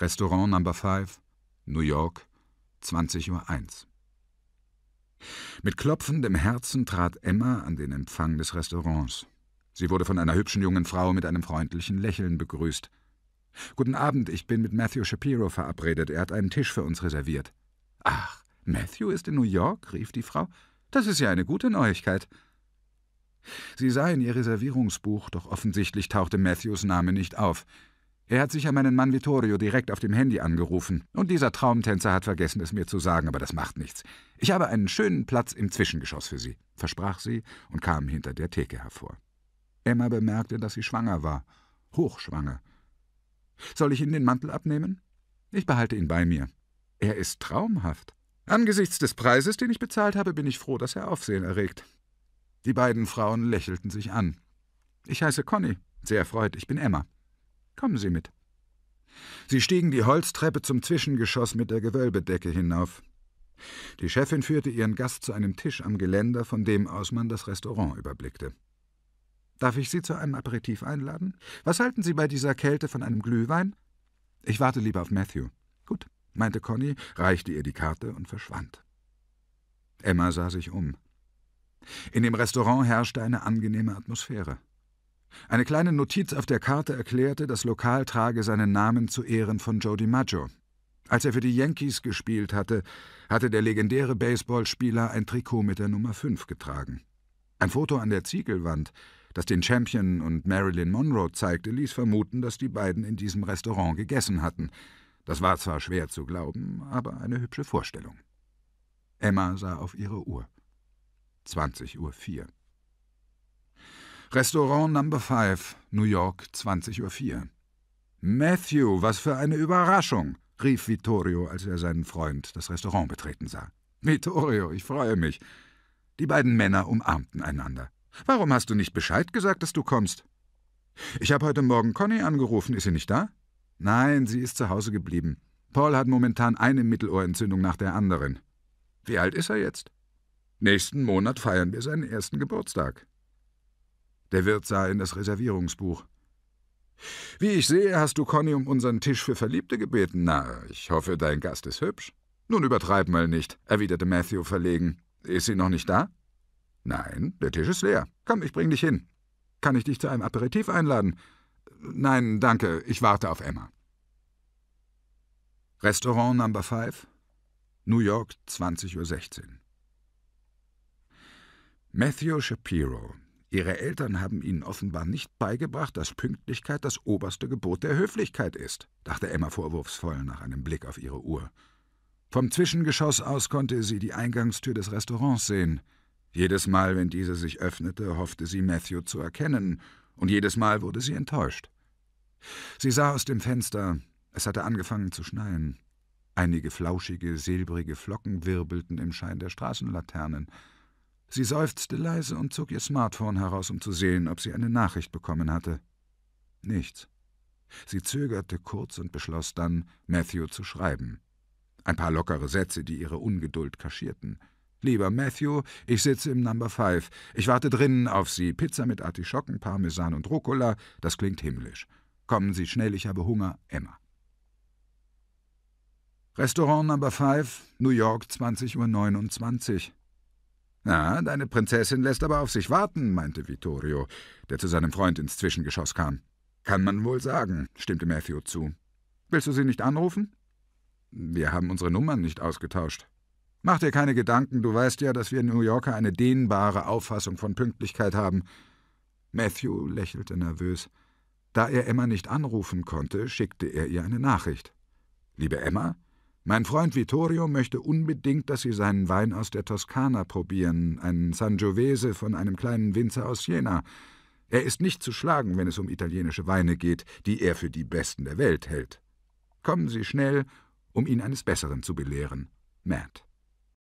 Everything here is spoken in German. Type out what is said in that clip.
Restaurant Number 5, New York, 20.01 Uhr. Mit klopfendem Herzen trat Emma an den Empfang des Restaurants. Sie wurde von einer hübschen jungen Frau mit einem freundlichen Lächeln begrüßt. Guten Abend, ich bin mit Matthew Shapiro verabredet. Er hat einen Tisch für uns reserviert. Ach, Matthew ist in New York? rief die Frau. Das ist ja eine gute Neuigkeit. Sie sah in ihr Reservierungsbuch, doch offensichtlich tauchte Matthews Name nicht auf. Er hat sicher meinen Mann Vittorio direkt auf dem Handy angerufen. Und dieser Traumtänzer hat vergessen, es mir zu sagen, aber das macht nichts. Ich habe einen schönen Platz im Zwischengeschoss für Sie, versprach sie und kam hinter der Theke hervor. Emma bemerkte, dass sie schwanger war. Hochschwanger. Soll ich Ihnen den Mantel abnehmen? Ich behalte ihn bei mir. Er ist traumhaft. Angesichts des Preises, den ich bezahlt habe, bin ich froh, dass er Aufsehen erregt. Die beiden Frauen lächelten sich an. Ich heiße Conny. Sehr erfreut, ich bin Emma. Kommen Sie mit. Sie stiegen die Holztreppe zum Zwischengeschoss mit der Gewölbedecke hinauf. Die Chefin führte ihren Gast zu einem Tisch am Geländer, von dem aus man das Restaurant überblickte. Darf ich Sie zu einem Aperitif einladen? Was halten Sie bei dieser Kälte von einem Glühwein? Ich warte lieber auf Matthew. Gut, meinte Conny, reichte ihr die Karte und verschwand. Emma sah sich um. In dem Restaurant herrschte eine angenehme Atmosphäre. Eine kleine Notiz auf der Karte erklärte, das Lokal trage seinen Namen zu Ehren von Joe DiMaggio. Als er für die Yankees gespielt hatte, hatte der legendäre Baseballspieler ein Trikot mit der Nummer 5 getragen. Ein Foto an der Ziegelwand, das den Champion und Marilyn Monroe zeigte, ließ vermuten, dass die beiden in diesem Restaurant gegessen hatten. Das war zwar schwer zu glauben, aber eine hübsche Vorstellung. Emma sah auf ihre Uhr. 20.04 Uhr. Restaurant Number 5, New York, 20.04 Uhr. Matthew, was für eine Überraschung! rief Vittorio, als er seinen Freund das Restaurant betreten sah. Vittorio, ich freue mich. Die beiden Männer umarmten einander. Warum hast du nicht Bescheid gesagt, dass du kommst? Ich habe heute Morgen Conny angerufen. Ist sie nicht da? Nein, sie ist zu Hause geblieben. Paul hat momentan eine Mittelohrentzündung nach der anderen. Wie alt ist er jetzt? Nächsten Monat feiern wir seinen ersten Geburtstag. Der Wirt sah in das Reservierungsbuch. Wie ich sehe, hast du Conny um unseren Tisch für Verliebte gebeten. Na, ich hoffe, dein Gast ist hübsch. Nun übertreib mal nicht, erwiderte Matthew verlegen. Ist sie noch nicht da? Nein, der Tisch ist leer. Komm, ich bring dich hin. Kann ich dich zu einem Aperitif einladen? Nein, danke, ich warte auf Emma. Restaurant Number 5, New York, 20.16 Uhr. Matthew Shapiro, Ihre Eltern haben Ihnen offenbar nicht beigebracht, dass Pünktlichkeit das oberste Gebot der Höflichkeit ist, dachte Emma vorwurfsvoll nach einem Blick auf ihre Uhr. Vom Zwischengeschoss aus konnte sie die Eingangstür des Restaurants sehen. Jedes Mal, wenn diese sich öffnete, hoffte sie Matthew zu erkennen, und jedes Mal wurde sie enttäuscht. Sie sah aus dem Fenster, es hatte angefangen zu schneien. Einige flauschige, silbrige Flocken wirbelten im Schein der Straßenlaternen. Sie seufzte leise und zog ihr Smartphone heraus, um zu sehen, ob sie eine Nachricht bekommen hatte. Nichts. Sie zögerte kurz und beschloss dann, Matthew zu schreiben. Ein paar lockere Sätze, die ihre Ungeduld kaschierten. Lieber Matthew, ich sitze im Number Five. Ich warte drinnen auf Sie. Pizza mit Artischocken, Parmesan und Rucola, das klingt himmlisch. Kommen Sie schnell, ich habe Hunger, Emma. Restaurant Number Five, New York, 20.29 Uhr. Na, deine Prinzessin lässt aber auf sich warten, meinte Vittorio, der zu seinem Freund ins Zwischengeschoss kam. Kann man wohl sagen, stimmte Matthew zu. Willst du sie nicht anrufen? Wir haben unsere Nummern nicht ausgetauscht. Mach dir keine Gedanken, du weißt ja, dass wir New Yorker eine dehnbare Auffassung von Pünktlichkeit haben. Matthew lächelte nervös. Da er Emma nicht anrufen konnte, schickte er ihr eine Nachricht. Liebe Emma, mein Freund Vittorio möchte unbedingt, dass Sie seinen Wein aus der Toskana probieren, einen Sangiovese von einem kleinen Winzer aus Siena. Er ist nicht zu schlagen, wenn es um italienische Weine geht, die er für die besten der Welt hält. Kommen Sie schnell, um ihn eines Besseren zu belehren. Matt.